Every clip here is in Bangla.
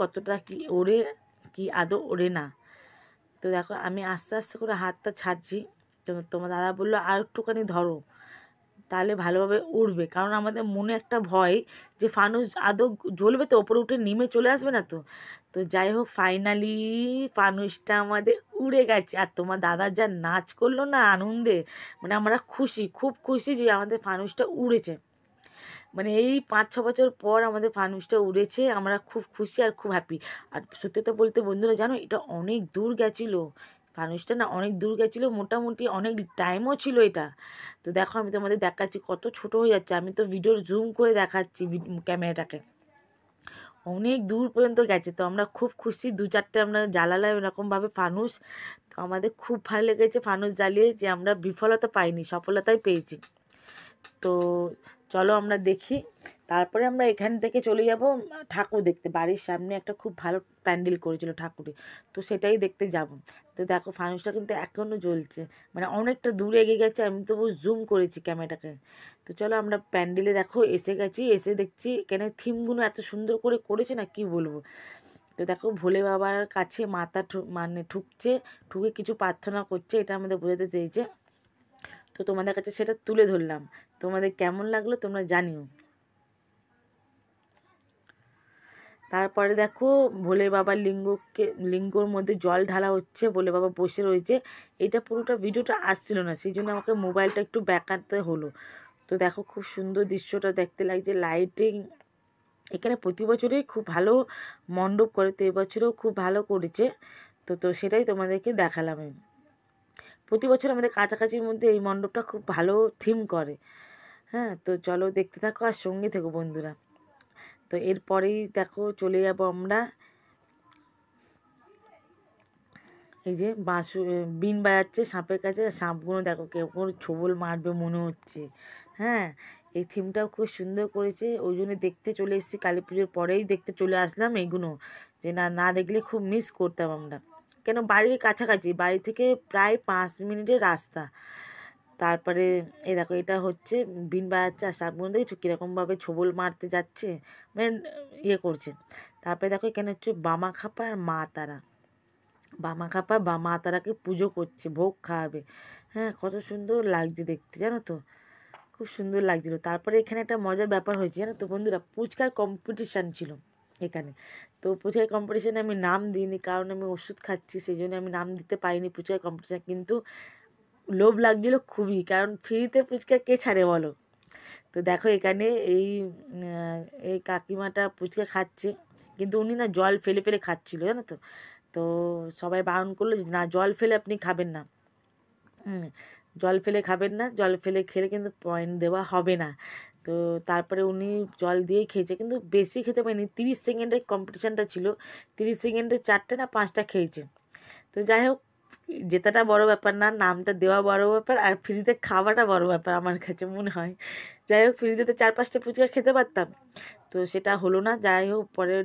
কতটা কি ওড়ে কি আদৌ ওড়ে না তো দেখো আমি আস্তে আস্তে করে হাতটা ছাড়ছি তো তোমার দাদা বললো আর একটুখানি ধরো তাহলে ভালোভাবে উড়বে কারণ আমাদের মনে একটা ভয় যে ফানুস আদৌ জ্বলবে তো ওপরে উঠে নেমে চলে আসবে না তো তো যাই হোক ফাইনালি ফানুসটা আমাদের উড়ে গেছে আর তোমার দাদা যা নাচ করলো না আনন্দে মানে আমরা খুশি খুব খুশি যে আমাদের ফানুসটা উড়েছে মানে এই পাঁচ ছ বছর পর আমাদের ফানুসটা উড়েছে আমরা খুব খুশি আর খুব হ্যাপি আর সত্যি তো বলতে বন্ধুরা জানো এটা অনেক দূর গেছিলো ফানুসটা না অনেক দূর গেছিলো মোটামুটি অনেক টাইমও ছিল এটা তো দেখো আমি তোমাদের দেখাচ্ছি কত ছোট হয়ে যাচ্ছে আমি তো ভিডিওর জুম করে দেখাচ্ছি ক্যামেরাটাকে অনেক দূর পর্যন্ত গেছে তো আমরা খুব খুশি দু চারটে আমরা জ্বালালাম এরকমভাবে ফানুস তো আমাদের খুব ভালো লেগেছে ফানুস জ্বালিয়ে যে আমরা বিফলতা পাইনি সফলতাই পেয়েছি তো চলো আমরা দেখি তারপরে আমরা এখান থেকে চলে যাব ঠাকুর দেখতে বাড়ির সামনে একটা খুব ভালো প্যান্ডেল করেছিল ঠাকুরে তো সেটাই দেখতে যাব তো দেখো ফানুসটা কিন্তু এখনও জ্বলছে মানে অনেকটা দূরে এগিয়ে গেছে আমি তবু জুম করেছি ক্যামেরাটাকে তো চলো আমরা প্যান্ডেলে দেখো এসে গেছি এসে দেখছি এখানে থিমগুলো এত সুন্দর করে করেছে না কি বলবো তো দেখো ভোলে বাবার কাছে মাথা মানে ঠুকছে ঠুকে কিছু প্রার্থনা করছে এটা আমাদের বোঝাতে চেয়েছে তো তোমাদের কাছে সেটা তুলে ধরলাম তোমাদের কেমন লাগলো তোমরা জানিও তারপরে দেখো ভোলে বাবার লিঙ্গকে লিঙ্গর মধ্যে জল ঢালা হচ্ছে ভোলে বাবা বসে রয়েছে এটা পুরোটা ভিডিওটা আসছিল না সেই জন্য আমাকে মোবাইলটা একটু ব্যাকাতে হলো তো দেখো খুব সুন্দর দৃশ্যটা দেখতে লাগছে লাইটিং এখানে প্রতি বছরই খুব ভালো মণ্ডপ করে তো এবছরেও খুব ভালো করেছে তো তো সেটাই তোমাদেরকে দেখালাম প্রতি বছর আমাদের কাছাকাছির মধ্যে এই মণ্ডপটা খুব ভালো থিম করে হ্যাঁ তো চলো দেখতে থাকো আর সঙ্গে থেকো বন্ধুরা তো এরপরেই দেখো চলে যাব আমরা এই যে বাঁশু বিন বাজাচ্ছে সাপের কাছে সাপগুলো দেখো কোনো ছোবল মারবে মনে হচ্ছে হ্যাঁ এই থিমটাও খুব সুন্দর করেছে ওই জন্য দেখতে চলে এসেছি কালী পুজোর পরেই দেখতে চলে আসলাম এগুলো যে না না দেখলে খুব মিস করতাম আমরা কেন বাড়ির কাছাকাছি বাড়ি থেকে প্রায় পাঁচ মিনিটের রাস্তা তারপরে এ দেখো এটা হচ্ছে বিন বাজাচ্ছে আর সাপগুলো দেখছো কীরকমভাবে ছোবল মারতে যাচ্ছে মানে ইয়ে করছে তারপরে দেখো এখানে হচ্ছে বামা খাপা আর মা তারা বামা খাপা বা মা তারাকে পুজো করছে ভোগ খাওয়াবে হ্যাঁ কত সুন্দর লাগছে দেখতে জানো তো খুব সুন্দর লাগছিল তারপরে এখানে একটা মজার ব্যাপার হয়েছে জানো তো বন্ধুরা পুচকার কম্পিটিশান ছিল এখানে তো পুচকার কম্পিটিশানে আমি নাম দিইনি কারণ আমি ওষুধ খাচ্ছি সেই জন্য আমি নাম দিতে পারিনি পুচকার কম্পিটিশান কিন্তু লোভ লাগছিল খুবই কারণ ফ্রিতে ফুচকা কে ছাড়ে বলো তো দেখো এখানে এই এই কাকিমাটা ফুচকা খাচ্ছে কিন্তু উনি না জল ফেলে ফেলে খাচ্ছিলো জানো তো তো সবাই বারণ করলো না জল ফেলে আপনি খাবেন না জল ফেলে খাবেন না জল ফেলে খেলে কিন্তু পয়েন্ট দেওয়া হবে না তো তারপরে উনি জল দিয়ে খেয়েছে কিন্তু বেশি খেতে পারেনি তিরিশ সেকেন্ডের কম্পিটিশানটা ছিল তিরিশ সেকেন্ডে চারটে না পাঁচটা খেয়েছে তো যাই হোক জেতাটা বড় ব্যাপার না নামটা দেওয়া বড় ব্যাপার আর ফ্রিতে খাওয়াটা বড় ব্যাপার আমার কাছে মনে হয় যাই হোক ফ্রিতে তো চার পাঁচটা ফুচকা খেতে পারতাম তো সেটা হলো না যাই হোক পরের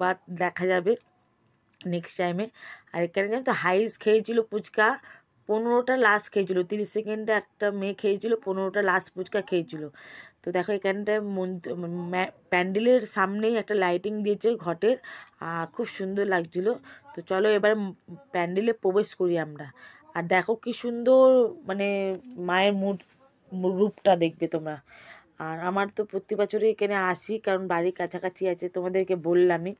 বার দেখা যাবে নেক্সট টাইমে আর এখানে জানো তো হাইস খেয়েছিল ফুচকা পনেরোটা লাশ খেয়েছিলো তিরিশ সেকেন্ডে একটা মেয়ে খেয়েছিলো পনেরোটা লাশ ফুচকা খেয়েছিলো তো দেখো মন প্যান্ডেলের সামনেই একটা লাইটিং দিয়েছে ঘটের আর খুব সুন্দর লাগছিলো তো চলো এবার প্যান্ডেলে প্রবেশ করি আমরা আর দেখো কি সুন্দর মানে মায়ের মুড রূপটা দেখবে তোমরা আর আমার তো প্রতি বছরই এখানে আসি কারণ বাড়ির কাছাকাছি আছে তোমাদেরকে বললামই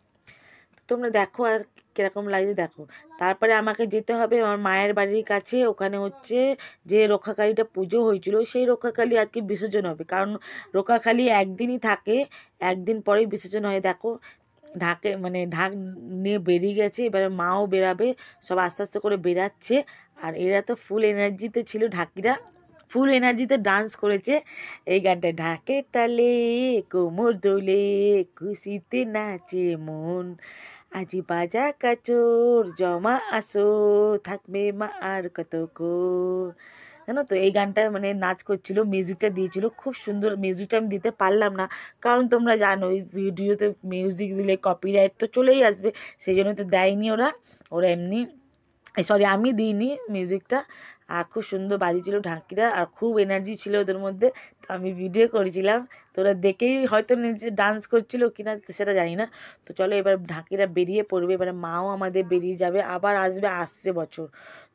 তোমরা দেখো আর কীরকম লাগছে দেখো তারপরে আমাকে যেতে হবে আমার মায়ের বাড়ির কাছে ওখানে হচ্ছে যে রক্ষাকালীটা পুজো হয়েছিল সেই রক্ষাকালী আজকে বিসর্জন হবে কারণ রক্ষাকালী একদিনই থাকে একদিন পরেই বিসর্জন হয় দেখো ঢাকে মানে ঢাক নিয়ে বেরিয়ে গেছে এবারে মাও বেরাবে সব আস্তে আস্তে করে বেরাচ্ছে আর এরা তো ফুল এনার্জিতে ছিল ঢাকিরা ফুল এনার্জিতে ডান্স করেছে এই গানটা ঢাকে তালে কোমর দোলে খুশিতে নাচে মন আজি বাজা কাচুর জমা আসো থাকবে মা আর কত জানো তো এই গানটা মানে নাচ করছিল মিউজিকটা দিয়েছিল খুব সুন্দর মিউজিকটা আমি দিতে পারলাম না কারণ তোমরা জানো ওই ভিডিওতে মিউজিক দিলে কপিরাইট তো চলেই আসবে সেই জন্য তো দেয়নি ওরা ওরা এমনি সরি আমি দিইনি মিউজিকটা আর খুব সুন্দর বাজিয়েছিল ঢাকিরা আর খুব এনার্জি ছিল ওদের মধ্যে তো আমি ভিডিও করেছিলাম তো ওরা দেখেই হয়তো নিজে ডান্স করছিল কি না সেটা জানি না তো চলো এবার ঢাকিরা বেরিয়ে পড়বে এবার মাও আমাদের বেরিয়ে যাবে আবার আসবে আসছে বছর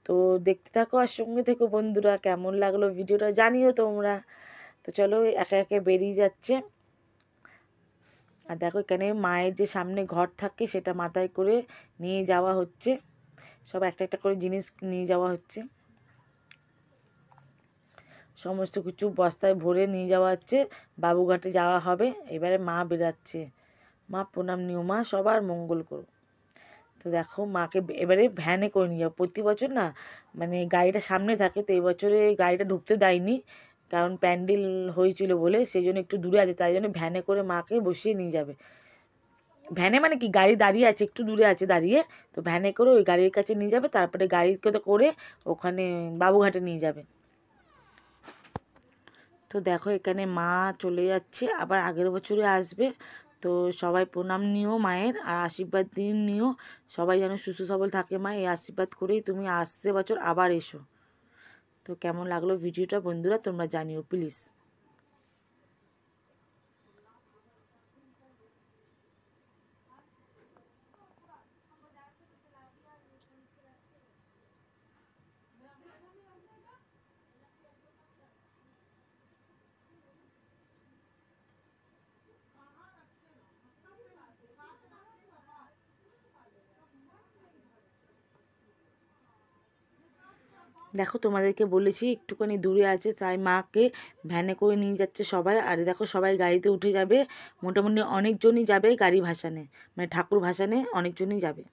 তো দেখতে থাকো আর সঙ্গে থেকো বন্ধুরা কেমন লাগলো ভিডিওটা জানিও তোমরা তো চলো একে একে বেরিয়ে যাচ্ছে আর দেখো এখানে মায়ের যে সামনে ঘর থাকে সেটা মাথায় করে নিয়ে যাওয়া হচ্ছে সব একটা একটা করে জিনিস নিয়ে যাওয়া হচ্ছে সমস্ত কিছু বস্তায় ভরে নিয়ে যাওয়া হচ্ছে বাবুঘাটে যাওয়া হবে এবারে মা বেরাচ্ছে মা প্রণাম নিও মা সবার মঙ্গল করো তো দেখো মাকে এবারে ভ্যানে করে নিয়ে যাবো প্রতি বছর না মানে গাড়িটা সামনে থাকে তো এবছরে গাড়িটা ঢুকতে দেয়নি কারণ প্যান্ডেল হয়েছিল বলে সেই জন্য একটু দূরে আছে তাই জন্য ভ্যানে করে মাকে বসিয়ে নিয়ে যাবে ভ্যানে মানে কি গাড়ি দাঁড়িয়ে আছে একটু দূরে আছে দাঁড়িয়ে তো ভ্যানে করে ওই গাড়ির কাছে নিয়ে যাবে তারপরে গাড়িকে করে ওখানে বাবুঘাটে নিয়ে যাবে তো দেখো এখানে মা চলে যাচ্ছে আবার আগের বছরে আসবে তো সবাই প্রণাম নিও মায়ের আর আশীর্বাদ দিন নিও সবাই যেন সুস্থ সবল থাকে মা এই আশীর্বাদ করেই তুমি আসছে বছর আবার এসো তো কেমন লাগলো ভিডিওটা বন্ধুরা তোমরা জানিও প্লিজ দেখো তোমাদেরকে বলেছি একটুখানি দূরে আছে তাই মাকে ভ্যানে করে নিয়ে যাচ্ছে সবাই আর দেখো সবাই গাড়িতে উঠে যাবে মোটামুটি অনেকজনই যাবে গাড়ি ভাসানে মানে ঠাকুর ভাসানে অনেকজনই যাবে